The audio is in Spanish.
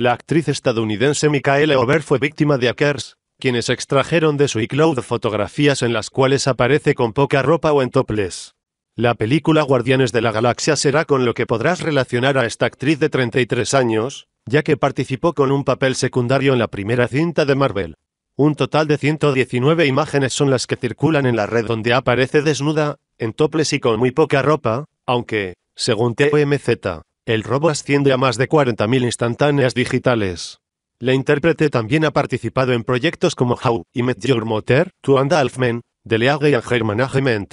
La actriz estadounidense Michaela Ober fue víctima de hackers, quienes extrajeron de su iCloud fotografías en las cuales aparece con poca ropa o en topless. La película Guardianes de la Galaxia será con lo que podrás relacionar a esta actriz de 33 años, ya que participó con un papel secundario en la primera cinta de Marvel. Un total de 119 imágenes son las que circulan en la red donde aparece desnuda, en toples y con muy poca ropa, aunque, según TMZ, el robo asciende a más de 40.000 instantáneas digitales. La intérprete también ha participado en proyectos como How y Met Your Mother, To and Half Men, League